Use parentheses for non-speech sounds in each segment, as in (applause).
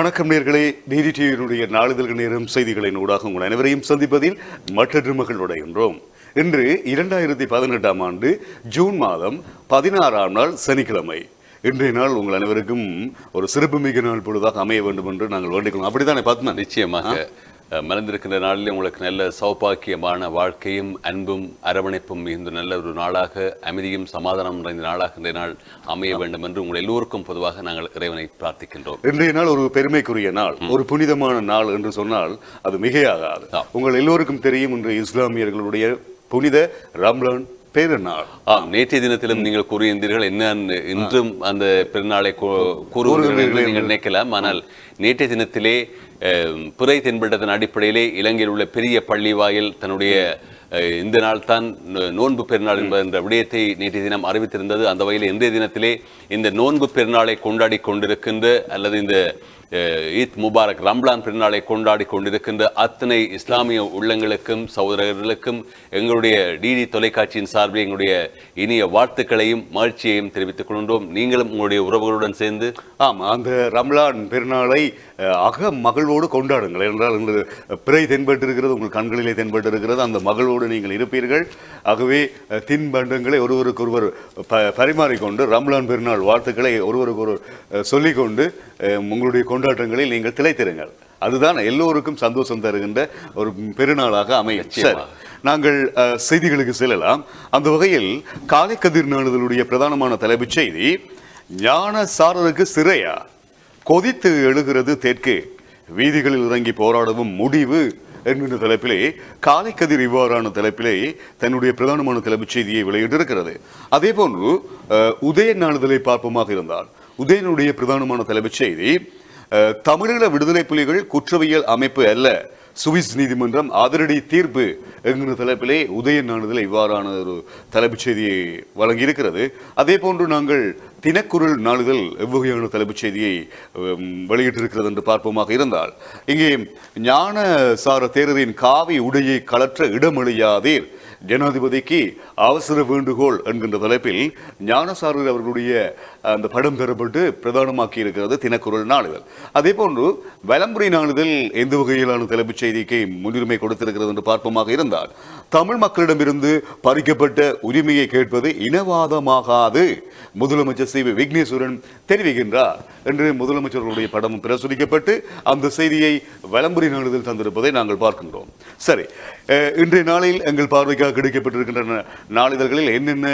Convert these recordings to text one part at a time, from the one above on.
வணக்கம் நேர்களே நீதி டிவியினுடைய நாளிதழ்கள் நேரம் செய்திகளின் நூடாக உங்கள் அனைவரையும் சந்திப்பதில் மற்றொரு மகள் உடைகின்றோம் இன்று இரண்டாயிரத்தி பதினெட்டாம் ஆண்டு ஜூன் மாதம் பதினாறாம் நாள் சனிக்கிழமை இன்றைய நாள் உங்கள் அனைவருக்கும் ஒரு மிக நாள் பொழுதாக அமைய வேண்டும் என்று நாங்கள் வேண்டிக்கொள்ளும் அப்படித்தானே பார்த்தோம் நிச்சயமாக மறந்திருக்கிற நாளில் உங்களுக்கு நல்ல சௌபாக்கியமான வாழ்க்கையும் அன்பும் அரவணைப்பும் மிகுந்த நல்ல ஒரு நாளாக அமைதியும் சமாதானம் நிறைந்த நாளாக இந்த நாள் அமைய வேண்டும் என்று உங்கள் எல்லோருக்கும் பொதுவாக நாங்கள் இறைவனை பிரார்த்திக்கின்றோம் இன்றைய நாள் ஒரு பெருமைக்குரிய நாள் ஒரு புனிதமான நாள் என்று சொன்னால் அது மிகையாகாது உங்கள் எல்லோருக்கும் தெரியும் இன்று இஸ்லாமியர்களுடைய புனித ரம்லான் பெருநாள் நேற்றைய தினத்திலும் நீங்கள் கூறியிருந்தீர்கள் என்ன இன்றும் அந்த பெருநாளை நினைக்கலாம் ஆனால் நேற்றைய தினத்திலே புரை தென்பட்டதன் அடிப்படையிலே இலங்கையில் உள்ள பெரிய பள்ளி வாயில் தன்னுடைய இந்த நாள் தான் நோன்பு பெருநாள் என்ற விடயத்தை நேற்றைய தினம் அறிவித்திருந்தது அந்த வகையில் இன்றைய தினத்திலே இந்த நோன்பு பெருநாளை கொண்டாடி கொண்டிருக்கின்ற அல்லது இந்த ஈத் முபாரக் ரம்லான் பிறநாளை கொண்டாடி கொண்டிருக்கின்ற அத்தனை இஸ்லாமிய உள்ளங்களுக்கும் சகோதரர்களுக்கும் எங்களுடைய டிடி தொலைக்காட்சியின் சார்பில் எங்களுடைய இனிய வாழ்த்துக்களையும் மகிழ்ச்சியையும் தெரிவித்துக் கொண்டோம் நீங்களும் உங்களுடைய உறவுகளுடன் சேர்ந்து ஆமாம் அந்த ரம்லான் பெருநாளை அக மகளோடு கொண்டாடுங்கள் என்றால் உங்களது பிறை தென்பட்டிருக்கிறது உங்கள் கண்களிலே தென்பட்டிருக்கிறது அந்த மகளோடு நீங்கள் இருப்பீர்கள் ஆகவே தின்பண்டங்களை ஒருவருக்கொருவர் ப பரிமாறிக்கொண்டு ரம்லான் பெருநாள் வாழ்த்துக்களை ஒருவருக்கொருவர் சொல்லிக்கொண்டு உங்களுடைய கொண்டாட்டங்களில் நீங்கள் திளைத்திருங்கள் அதுதான் எல்லோருக்கும் சந்தோஷம் தருகின்ற ஒரு பெருநாளாக அமையச்சார் சரி நாங்கள் செய்திகளுக்கு செல்லலாம் அந்த வகையில் காலைக்கதிர் கதிர் பிரதானமான தலைப்புச் செய்தி ஞான சாரருக்கு சிறையா கொதித்து எழுகிறது தெற்கே வீதிகளில் இறங்கி போராடவும் முடிவு என்கின்ற தலைப்பிலே கதிர் இவ்வாறான தலைப்பிலே தன்னுடைய பிரதானமான தலைப்புச் செய்தியை வெளியிட்டிருக்கிறது அதே போன்று உதயன் நாளிதழை பார்ப்போமாக இருந்தால் உதயனுடைய பிரதானமான தலைப்புச் செய்தி தமிழீழ விடுதலை புலிகள் குற்றவியல் அமைப்பு அல்ல சுவிஸ் நீதிமன்றம் அதிரடி தீர்ப்பு என்கிற தலைப்பிலே உதய நாளிதழை இவ்வாறான ஒரு தலைப்புச் செய்தியை வழங்கியிருக்கிறது அதே போன்று நாங்கள் தினக்குரல் நாளிதழ் எவ்வகையான தலைப்புச் செய்தியை வெளியிட்டிருக்கிறது என்று பார்ப்போமாக இருந்தால் இங்கே ஞானசார தேரரின் காவி உடையை கலற்ற இடமளியாதீர் ஜனாதிபதிக்கு அவசர வேண்டுகோள் என்கின்ற தலைப்பில் ஞானசாரர் அவர்களுடைய அந்த படம் பெறப்பட்டு பிரதானமாக்கி இருக்கிறது தினக்குரல் நாளிதழ் அதே போன்று வலம்புரை நாளிதழ் எந்த வகையிலான தலைப்புச் செய்திக்கு முன்னுரிமை கொடுத்திருக்கிறது என்று பார்ப்போமாக இருந்தால் தமிழ் மக்களிடமிருந்து பறிக்கப்பட்ட உரிமையை கேட்பது இனவாதமாகாது முதலமைச்சர் சி வி விக்னேஸ்வரன் தெரிவிக்கின்றார் என்று முதலமைச்சர்களுடைய படமும் பிரசுரிக்கப்பட்டு அந்த செய்தியை வலம்புரை நாளிதழ் தந்திருப்பதை நாங்கள் பார்க்கின்றோம் சரி இன்றைய நாளில் எங்கள் பார்வை பத்திரிகையாக கிடைக்கப்பட்டிருக்கின்றன நாளிதழ்களில் என்னென்ன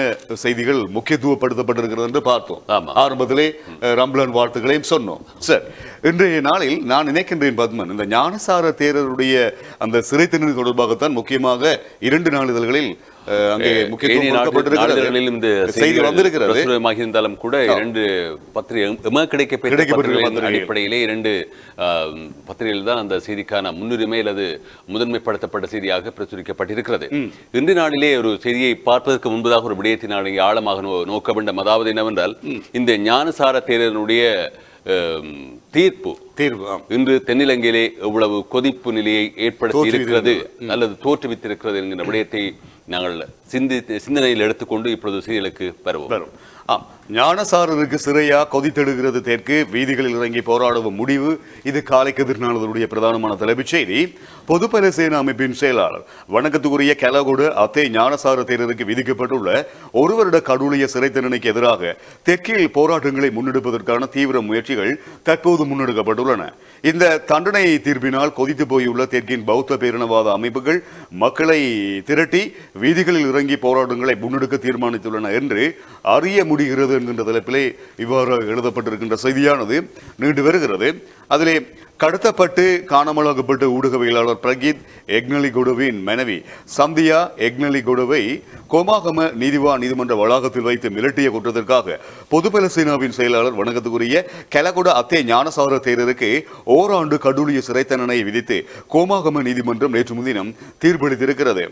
செய்திகள் முக்கியத்துவப்படுத்தப்பட்டிருக்கிறது என்று பார்த்தோம் ஆரம்பத்திலே ரம்பலன் வாழ்த்துக்களையும் சொன்னோம் சார் இன்றைய நாளில் நான் நினைக்கின்றேன் பத்மன் இந்த ஞானசார தேரருடைய அந்த சிறை தொடர்பாகத்தான் முக்கியமாக இரண்டு நாளிதழ்களில் அங்கே முக்கியத்துவம் செய்தி வந்திருக்கிறது கூட இரண்டு பத்திரிகை அடிப்படையிலே இரண்டு தான் அந்த செய்திக்கான முன்னுரிமை அல்லது முதன்மைப்படுத்தப்பட்ட செய்தியாக பிரசுரிக்கப்பட்டிருக்கிறது இன்று நாளிலே ஒரு செய்தியை பார்ப்பதற்கு முன்பதாக ஒரு விடயத்தினாலே ஆழமாக நோக்க வேண்டும் அதாவது என்னவென்றால் இந்த ஞானசார தேரனுடைய தீர்ப்பு தீர்வு இன்று தென்னிலங்கையிலே எவ்வளவு கொதிப்பு நிலையை ஏற்படுத்தி இருக்கிறது அல்லது தோற்றுவித்திருக்கிறது என்கிற விடயத்தை நாங்கள் சிந்தி சிந்தனையில் எடுத்துக்கொண்டு இப்பொழுது செய்திகளுக்கு வருவோம் ஞானசாரருக்கு சிறையா கொதித்தெடுகிறது தெற்கு வீதிகளில் இறங்கி போராடும் முடிவு இது காலை கதிர்நாளதனுடைய பிரதானமான தலைப்புச் செய்தி பொதுப்பல சேனா அமைப்பின் செயலாளர் வணக்கத்துக்குரிய கெலகுடு அத்தே ஞானசார தேரருக்கு விதிக்கப்பட்டுள்ள ஒரு வருட சிறை தண்டனைக்கு எதிராக தெற்கில் போராட்டங்களை முன்னெடுப்பதற்கான தீவிர முயற்சிகள் தற்போது முன்னெடுக்கப்பட்டுள்ளன இந்த தண்டனை தீர்ப்பினால் கொதித்து போயுள்ள தெற்கின் பௌத்த பேரினவாத அமைப்புகள் மக்களை திரட்டி வீதிகளில் இறங்கி போராட்டங்களை முன்னெடுக்க தீர்மானித்துள்ளன என்று அரிய முடிகிறது என்கின்ற தலைப்பிலே இவ்வாறு எழுதப்பட்டிருக்கின்ற செய்தியானது நீண்டு வருகிறது அதிலே கடத்தப்பட்டு காணாமலாக்கப்பட்ட ஊடகவியலாளர் பிரகீத் எக்னலிகுடுவின் மனைவி சந்தியா எக்னலிகுடுவை கோமாகம நீதிவா நீதிமன்ற வளாகத்தில் வைத்து மிரட்டிய குற்றத்திற்காக பொதுபல சீனாவின் செயலாளர் வணக்கத்துக்குரிய கெலகுட அத்தே ஞானசார தேரருக்கு ஓராண்டு கடூழிய சிறை தண்டனையை விதித்து கோமாகம நீதிமன்றம் நேற்று முன்தினம் தீர்ப்பளித்திருக்கிறது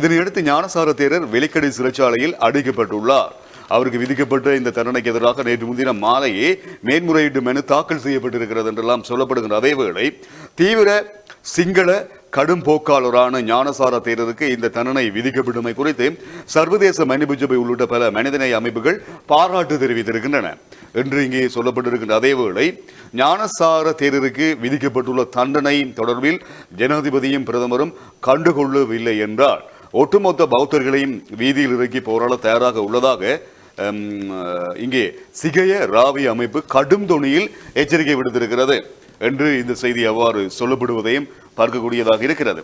இதனையடுத்து ஞானசார தேரர் வெளிக்கடை சிறைச்சாலையில் அடைக்கப்பட்டுள்ளார் அவருக்கு விதிக்கப்பட்ட இந்த தண்டனைக்கு எதிராக நேற்று முன்தினம் மாலையே மேன்முறையீட்டு மனு தாக்கல் செய்யப்பட்டிருக்கிறது என்றெல்லாம் சொல்லப்படுகின்ற அதேவேளை தீவிர சிங்கள கடும் போக்காளரான ஞானசார தேரருக்கு இந்த தண்டனை விதிக்கப்படுமை குறித்து சர்வதேச மனிதபுஜபை உள்ளிட்ட பல மனிதநேய அமைப்புகள் பாராட்டு தெரிவித்திருக்கின்றன என்று இங்கே சொல்லப்பட்டிருக்கின்ற அதேவேளை ஞானசார தேரருக்கு விதிக்கப்பட்டுள்ள தண்டனை தொடர்பில் ஜனாதிபதியும் பிரதமரும் கண்டுகொள்ளவில்லை என்றால் ஒட்டுமொத்த பௌத்தர்களையும் வீதியில் இறக்கி போராட தயாராக உள்ளதாக இங்கே சிகைய ராவி அமைப்பு கடும் துணியில் எச்சரிக்கை விடுத்திருக்கிறது என்று இந்த செய்தி அவ்வாறு சொல்லப்படுவதையும் பார்க்கக்கூடியதாக இருக்கிறது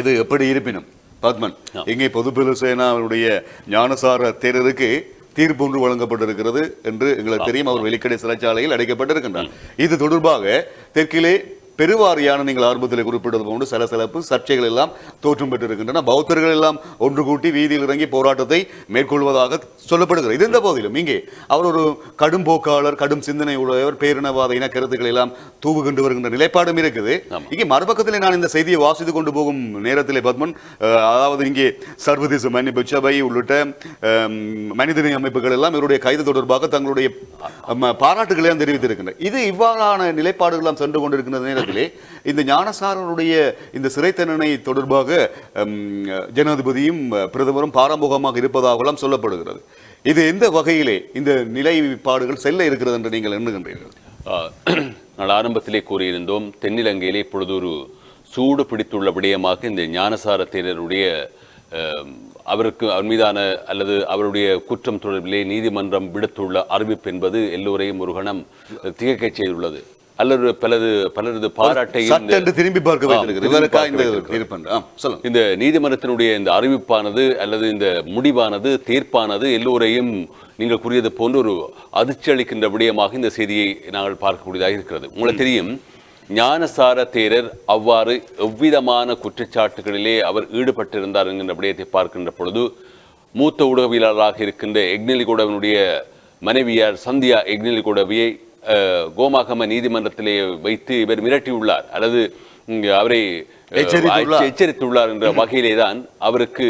இது எப்படி இருப்பினும் பத்மன் இங்கே பொதுப்பில சேனாவுடைய ஞானசார தேரருக்கு தீர்ப்பு ஒன்று வழங்கப்பட்டிருக்கிறது என்று எங்களுக்கு தெரியும் அவர் வெளிக்கடை சிறைச்சாலையில் அடைக்கப்பட்டிருக்கின்றார் இது தொடர்பாக தெற்கிலே பெருவாரியான நீங்கள் ஆரம்பத்தில் குறிப்பிட்டது போன்று சிலப்பு சர்ச்சைகள் எல்லாம் தோற்றம் பெற்றிருக்கின்றன பௌத்தர்கள் எல்லாம் ஒன்று கூட்டி வீதியில் இறங்கி போராட்டத்தை மேற்கொள்வதாக சொல்லப்படுகிறது இருந்த போதிலும் இங்கே அவர் ஒரு கடும் போக்காளர் கடும் சிந்தனை உடையவர் பேரினவாத இன கருத்துக்களை எல்லாம் தூவுகின்று வருகின்ற நிலைப்பாடும் இருக்குது இங்கே மறுபக்கத்தில் நான் இந்த செய்தியை வாசித்து கொண்டு போகும் நேரத்தில் பத்மன் அதாவது இங்கே சர்வதேச மன்னிப்பு சபை உள்ளிட்ட மனிதநேய அமைப்புகள் எல்லாம் இவருடைய கைது தொடர்பாக தங்களுடைய பாராட்டுகளை தெரிவித்திருக்கின்றன இது இவ்வாறான நிலைப்பாடுகள் சென்று கொண்டிருக்கின்ற நேரத்திலே இந்த ஞானசாரனுடைய இந்த சிறை தண்டனை தொடர்பாக ஜனாதிபதியும் பிரதமரும் பாரம்பகமாக இருப்பதாகலாம் சொல்லப்படுகிறது இது எந்த வகையிலே இந்த நிலைப்பாடுகள் செல்ல இருக்கிறது என்று நீங்கள் எண்ணுகின்றீர்கள் (clears throat) நான் ஆரம்பத்திலே கூறியிருந்தோம் தென்னிலங்கையிலே இப்பொழுது ஒரு சூடு பிடித்துள்ள விடயமாக இந்த ஞானசார தேரருடைய அவருக்கு அவர் மீதான அல்லது அவருடைய குற்றம் தொடர்பிலே நீதிமன்றம் விடுத்துள்ள அறிவிப்பு என்பது எல்லோரையும் ஒரு கணம் திகைக்கச் செய்துள்ளது அல்லது பலது பலரது பாராட்டை திரும்பி பார்க்க வைத்திருக்கிறது இந்த நீதிமன்றத்தினுடைய இந்த அறிவிப்பானது அல்லது இந்த முடிவானது தீர்ப்பானது எல்லோரையும் நீங்கள் கூறியது போன்ற ஒரு அதிர்ச்சி அளிக்கின்ற விடயமாக இந்த செய்தியை நாங்கள் பார்க்கக்கூடியதாக இருக்கிறது உங்களுக்கு தெரியும் ஞானசார தேரர் அவ்வாறு எவ்விதமான குற்றச்சாட்டுகளிலே அவர் ஈடுபட்டிருந்தார் என்கின்ற விடயத்தை பார்க்கின்ற பொழுது மூத்த ஊடகவியலாளராக இருக்கின்ற எக்னெலிகோடவனுடைய மனைவியார் சந்தியா எக்னெலிகோடவியை கோமாகம நீதிமன்றத்திலே வைத்து இவர் மிரட்டியுள்ளார் அல்லது அவரை எச்சரித்துள்ளார் என்ற வகையிலே தான் அவருக்கு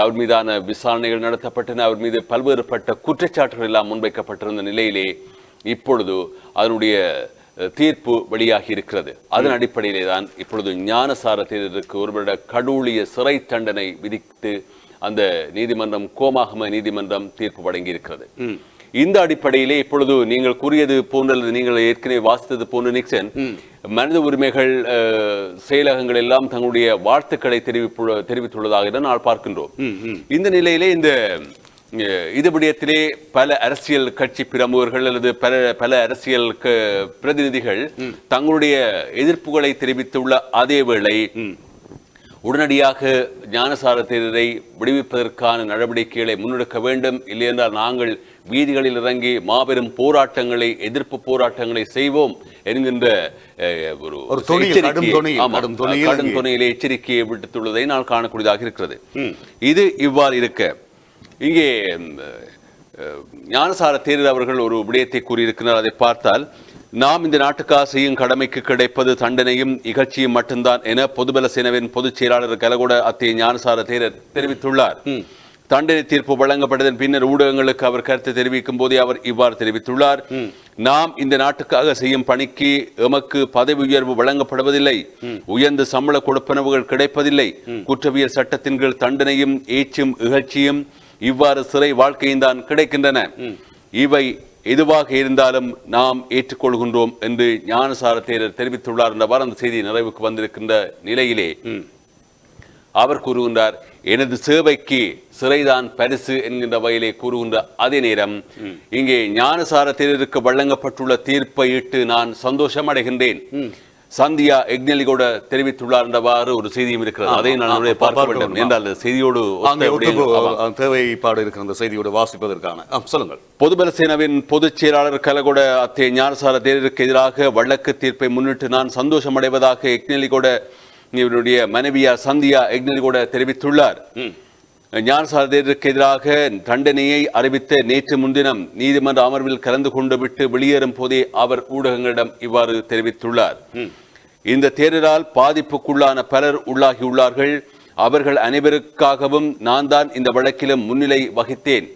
அவர் மீதான விசாரணைகள் நடத்தப்பட்டன அவர் மீது பல்வேறுபட்ட குற்றச்சாட்டுகள் எல்லாம் முன்வைக்கப்பட்டிருந்த நிலையிலே இப்பொழுது அதனுடைய தீர்ப்பு வெளியாகி இருக்கிறது அதன் அடிப்படையிலே தான் இப்பொழுது ஞானசார தேர்தலுக்கு ஒருவருடைய கடூழிய சிறை தண்டனை விதித்து அந்த நீதிமன்றம் கோமாகம நீதிமன்றம் தீர்ப்பு வழங்கி இருக்கிறது இந்த அடிப்படையிலே இப்பொழுது நீங்கள் கூறியது போன்றது நீங்கள் ஏற்கனவே வாசித்தது போன்ற நிக்சன் மனித உரிமைகள் செயலகங்கள் எல்லாம் தங்களுடைய வாழ்த்துக்களை தெரிவிப்பு தெரிவித்துள்ளதாக நான் பார்க்கின்றோம் இந்த நிலையிலே இந்த இது பல அரசியல் கட்சி பிரமுகர்கள் அல்லது பல பல அரசியல் பிரதிநிதிகள் தங்களுடைய எதிர்ப்புகளை தெரிவித்துள்ள அதே வேளை உடனடியாக ஞானசார தேர்தலை விடுவிப்பதற்கான நடவடிக்கைகளை முன்னெடுக்க வேண்டும் இல்லையென்றால் நாங்கள் வீதிகளில் இறங்கி மாபெரும் போராட்டங்களை எதிர்ப்பு போராட்டங்களை செய்வோம் என்கின்ற ஒரு எச்சரிக்கையை விடுத்துள்ளதை நான் காணக்கூடியதாக இருக்கிறது இது இவ்வாறு இருக்க இங்கே ஞானசார தேரர் அவர்கள் ஒரு விடயத்தை கூறியிருக்கிறார் அதை பார்த்தால் நாம் இந்த செய்யும் கடமைக்கு கிடைப்பது தண்டனையும் இகழ்ச்சியும் மட்டும்தான் என பொதுபல சேனவின் பொதுச் செயலாளர் கலகோட அத்தே ஞானசார தேரர் தெரிவித்துள்ளார் தண்டனை தீர்ப்பு வழங்கப்பட்டதன் பின்னர் ஊடகங்களுக்கு அவர் கருத்து தெரிவிக்கும் போதே அவர் இவ்வாறு தெரிவித்துள்ளார் நாம் இந்த நாட்டுக்காக செய்யும் பணிக்கு எமக்கு பதவி உயர்வு வழங்கப்படுவதில்லை உயர்ந்த சம்பள கொடுப்பனவுகள் கிடைப்பதில்லை குற்றவியல் சட்டத்தின் கீழ் தண்டனையும் ஏச்சும் இகழ்ச்சியும் இவ்வாறு சிறை வாழ்க்கையும் தான் கிடைக்கின்றன இவை எதுவாக இருந்தாலும் நாம் ஏற்றுக்கொள்கின்றோம் என்று ஞானசார தேரர் தெரிவித்துள்ளார் என்றவாறு அந்த செய்தி நிறைவுக்கு வந்திருக்கின்ற நிலையிலே அவர் கூறுகின்றார் எனது சேவைக்கு சிறைதான் பரிசு என்கின்ற வகையிலே கூறுகின்ற அதே நேரம் இங்கே ஞானசார தேர்தலுக்கு வழங்கப்பட்டுள்ள தீர்ப்பை இட்டு நான் சந்தோஷம் அடைகின்றேன் சந்தியா எக்னலி கூட தெரிவித்துள்ளார் என்றவாறு ஒரு செய்தியும் இருக்கிறது அதை நான் பார்க்க வேண்டும் என்றால் செய்தியோடு தேவைப்பாடு இருக்கிற அந்த செய்தியோடு வாசிப்பதற்கான சொல்லுங்கள் பொதுபல சேனாவின் பொதுச் செயலாளர் கலகோட அத்தே ஞானசார தேர்தலுக்கு எதிராக வழக்கு தீர்ப்பை முன்னிட்டு நான் சந்தோஷம் அடைவதாக எக்னலி கூட இவருடைய மனைவியார் சந்தியா எக்னரி கூட தெரிவித்துள்ளார் ஞானசாரதியருக்கு எதிராக தண்டனையை அறிவித்த நேற்று முன்தினம் நீதிமன்ற அமர்வில் கலந்து கொண்டு விட்டு வெளியேறும் போதே அவர் ஊடகங்களிடம் இவ்வாறு தெரிவித்துள்ளார் இந்த தேர்தலால் பாதிப்புக்குள்ளான பலர் உள்ளாகியுள்ளார்கள் அவர்கள் அனைவருக்காகவும் நான் தான் இந்த வழக்கிலும் முன்னிலை வகித்தேன்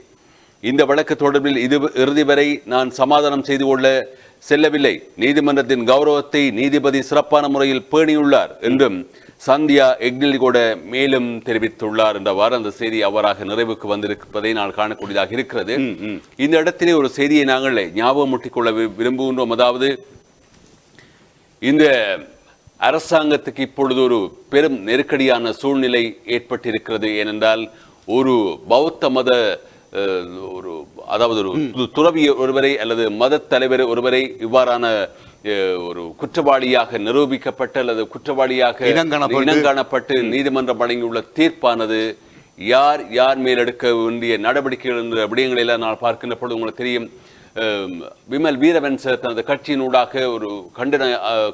இந்த வழக்கு தொடர்பில் இது இறுதி வரை நான் சமாதானம் செய்து கொள்ள செல்லவில்லை நீதிமன்றத்தின் கௌரவத்தை நீதிபதி சிறப்பான முறையில் பேணியுள்ளார் என்றும் சந்தியா கூட மேலும் தெரிவித்துள்ளார் என்றவாறு அந்த செய்தி அவராக நிறைவுக்கு வந்திருப்பதை நான் காணக்கூடியதாக இருக்கிறது இந்த இடத்திலே ஒரு செய்தியை நாங்கள் ஞாபகம் முட்டிக்கொள்ள விரும்புகின்றோம் அதாவது இந்த அரசாங்கத்துக்கு இப்பொழுது ஒரு பெரும் நெருக்கடியான சூழ்நிலை ஏற்பட்டிருக்கிறது ஏனென்றால் ஒரு பௌத்த மத ஒரு அதாவது ஒரு துறவி ஒருவரை அல்லது மத தலைவர் ஒருவரை இவ்வாறான ஒரு குற்றவாளியாக நிரூபிக்கப்பட்ட அல்லது குற்றவாளியாக இனங்காணப்பட்டு நீதிமன்றம் வழங்கியுள்ள தீர்ப்பானது யார் யார் மேல் எடுக்க வேண்டிய நடவடிக்கைகள் என்ற விடயங்களில் நான் பார்க்கின்ற பொழுது உங்களுக்கு தெரியும் விமல் வீரவன்ச தனது கட்சியின் ஊடாக ஒரு கண்டன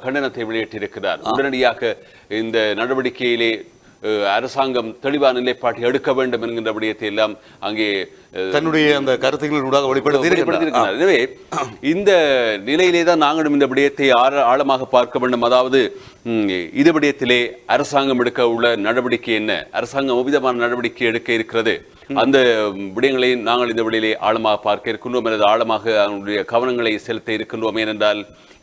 கண்டனத்தை வெளியிட்டிருக்கிறார் உடனடியாக இந்த நடவடிக்கையிலே அரசாங்கம் தெளிவான நிலைப்பாட்டை எடுக்க வேண்டும் என்கின்ற விடயத்தை எல்லாம் அங்கே தன்னுடைய அந்த கருத்துக்களின் வெளிப்படுத்தியிருக்கிறார் எனவே இந்த நிலையிலே தான் நாங்களும் இந்த விடயத்தை ஆழமாக பார்க்க வேண்டும் அதாவது இது விடயத்திலே அரசாங்கம் எடுக்க உள்ள நடவடிக்கை என்ன அரசாங்கம் விதமான நடவடிக்கை எடுக்க இருக்கிறது அந்த விடயங்களை நாங்கள் இந்த விடையிலே ஆழமாக பார்க்க இருக்கின்றோம் எனது ஆழமாக அவனுடைய கவனங்களை செலுத்த இருக்கின்றோம் ஏனென்றால்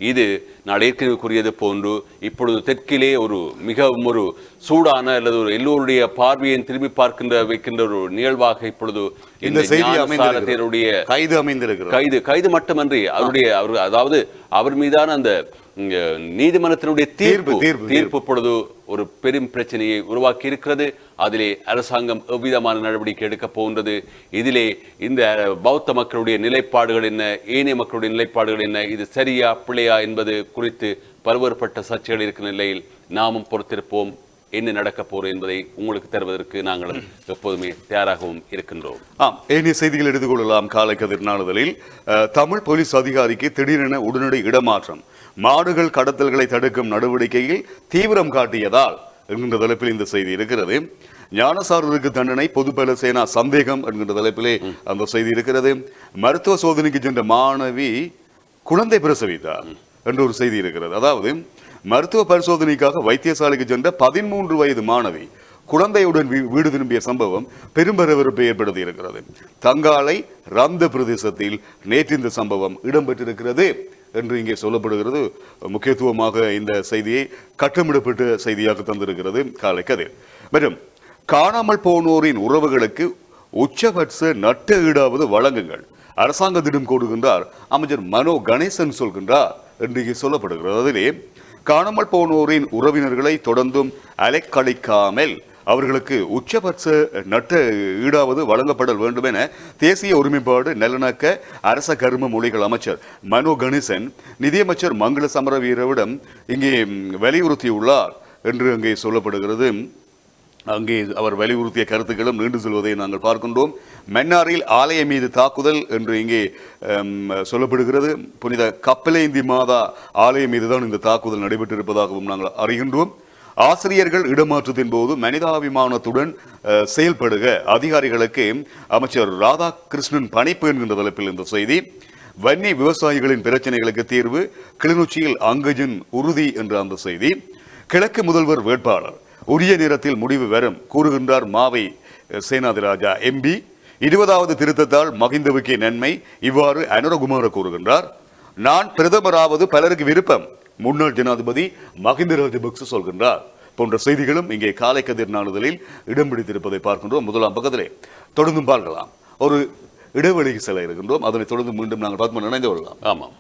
இது நான் ஏற்கனவே கூறியது போன்று இப்பொழுது தெற்கிலே ஒரு மிகவும் ஒரு சூடான அல்லது ஒரு எல்லோருடைய பார்வையை திரும்பி பார்க்கின்ற வைக்கின்ற ஒரு நிகழ்வாக இப்பொழுது இந்த செய்தி கைது அமைந்திருக்கிறது கைது கைது மட்டுமன்றி அவருடைய அவர் அதாவது அவர் மீதான அந்த நீதிமன்றத்தினுடைய தீர்ப்பு தீர்ப்பு பொழுது ஒரு பெரும் பிரச்சனையை உருவாக்கி இருக்கிறது அதிலே அரசாங்கம் எவ்விதமான நடவடிக்கை எடுக்கப் போகின்றது இதிலே இந்த பௌத்த மக்களுடைய நிலைப்பாடுகள் என்ன ஏனைய மக்களுடைய நிலைப்பாடுகள் என்ன இது சரியா பிள்ளையா என்பது குறித்து பல்வேறுபட்ட சர்ச்சைகள் இருக்கிற நிலையில் நாமும் பொறுத்திருப்போம் என்ன நடக்க போறோம் என்பதை உங்களுக்கு தருவதற்கு நாங்கள் எப்போதுமே தயாராகவும் இருக்கின்றோம் ஆம் ஏனைய செய்திகள் எடுத்துக்கொள்ளலாம் காலை கதிர் நாளிதழில் தமிழ் போலீஸ் அதிகாரிக்கு திடீரென உடனடி இடமாற்றம் மாடுகள் கடத்தல்களை தடுக்கும் நடவடிக்கையில் தீவிரம் காட்டியதால் என்கின்ற தலைப்பில் இந்த செய்தி இருக்கிறது ஞானசாரருக்கு தண்டனை பொதுப்பல சேனா சந்தேகம் என்கின்ற தலைப்பிலே அந்த செய்தி இருக்கிறது மருத்துவ சோதனைக்கு சென்ற மாணவி குழந்தை பிரசவித்தார் என்ற ஒரு செய்தி இருக்கிறது அதாவது மருத்துவ பரிசோதனைக்காக வைத்தியசாலைக்கு சென்ற பதிமூன்று வயது மாணவி குழந்தையுடன் வீடு திரும்பிய சம்பவம் பெரும் பரபரப்பை ஏற்படுத்தி இருக்கிறது தங்காலை ரந்த பிரதேசத்தில் நேற்று இந்த சம்பவம் இடம்பெற்றிருக்கிறது என்று இங்கே சொல்லப்படுகிறது முக்கியத்துவமாக இந்த செய்தியை கட்டமிடப்பட்ட செய்தியாக தந்திருக்கிறது காலை கதை மற்றும் காணாமல் போனோரின் உறவுகளுக்கு உச்சபட்ச நட்ட ஈடாவது வழங்குங்கள் அரசாங்கத்திடம் கூடுகின்றார் அமைச்சர் மனோ கணேசன் சொல்கின்றார் என்று இங்கே சொல்லப்படுகிறது அதிலே காணாமல் போனோரின் உறவினர்களை தொடர்ந்தும் அலைக்கழிக்காமல் அவர்களுக்கு உச்சபட்ச நட்ட ஈடாவது வழங்கப்படல் வேண்டும் என தேசிய ஒருமைப்பாடு நலனாக்க அரச கரும மொழிகள் அமைச்சர் மனோ கணேசன் நிதியமைச்சர் மங்கள சமரவீரவிடம் இங்கே வலியுறுத்தியுள்ளார் என்று அங்கே சொல்லப்படுகிறது அங்கே அவர் வலியுறுத்திய கருத்துக்களும் நீண்டு செல்வதை நாங்கள் பார்க்கின்றோம் மன்னாரில் ஆலய மீது தாக்குதல் என்று இங்கே சொல்லப்படுகிறது புனித கப்பலேந்தி மாதா ஆலயம் மீது தான் இந்த தாக்குதல் நடைபெற்றிருப்பதாகவும் நாங்கள் அறிகின்றோம் ஆசிரியர்கள் இடமாற்றத்தின் போது மனிதாபிமானத்துடன் செயல்படுக அதிகாரிகளுக்கு அமைச்சர் ராதாகிருஷ்ணன் பணிப்பு என்கின்ற தலைப்பில் இந்த செய்தி வன்னி விவசாயிகளின் பிரச்சனைகளுக்கு தீர்வு கிளிநொச்சியில் அங்கஜன் உறுதி என்ற அந்த செய்தி கிழக்கு முதல்வர் வேட்பாளர் உரிய நேரத்தில் முடிவு வரும் கூறுகின்றார் மாவை சேனாதிராஜா எம்பி இருபதாவது திருத்தத்தால் மகிந்தவுக்கு நன்மை இவ்வாறு அனுரகுமார கூறுகின்றார் நான் பிரதமராவது பலருக்கு விருப்பம் முன்னாள் ஜனாதிபதி மஹிந்த ராஜபக்ச சொல்கின்றார் போன்ற செய்திகளும் இங்கே காலை கதிர் நாளிதழில் இடம் பிடித்திருப்பதை பார்க்கின்றோம் முதலாம் பக்கத்திலே தொடர்ந்தும் பார்க்கலாம் ஒரு இடைவெளிக்கு செல்ல இருக்கின்றோம் அதனை தொடர்ந்து மீண்டும் நாங்கள் பார்த்து நினைந்து கொள்ளலாம் ஆமாம்